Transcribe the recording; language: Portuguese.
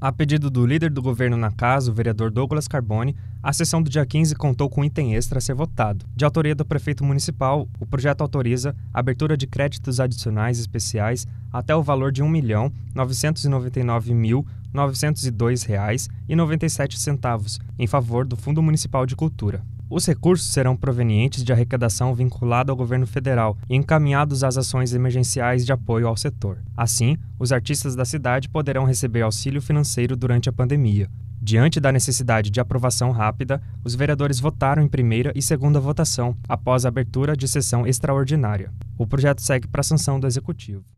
A pedido do líder do governo na casa, o vereador Douglas Carboni, a sessão do dia 15 contou com um item extra a ser votado. De autoria do prefeito municipal, o projeto autoriza a abertura de créditos adicionais especiais até o valor de R$ 1.999.902,97 em favor do Fundo Municipal de Cultura. Os recursos serão provenientes de arrecadação vinculada ao governo federal e encaminhados às ações emergenciais de apoio ao setor. Assim, os artistas da cidade poderão receber auxílio financeiro durante a pandemia. Diante da necessidade de aprovação rápida, os vereadores votaram em primeira e segunda votação, após a abertura de sessão extraordinária. O projeto segue para a sanção do Executivo.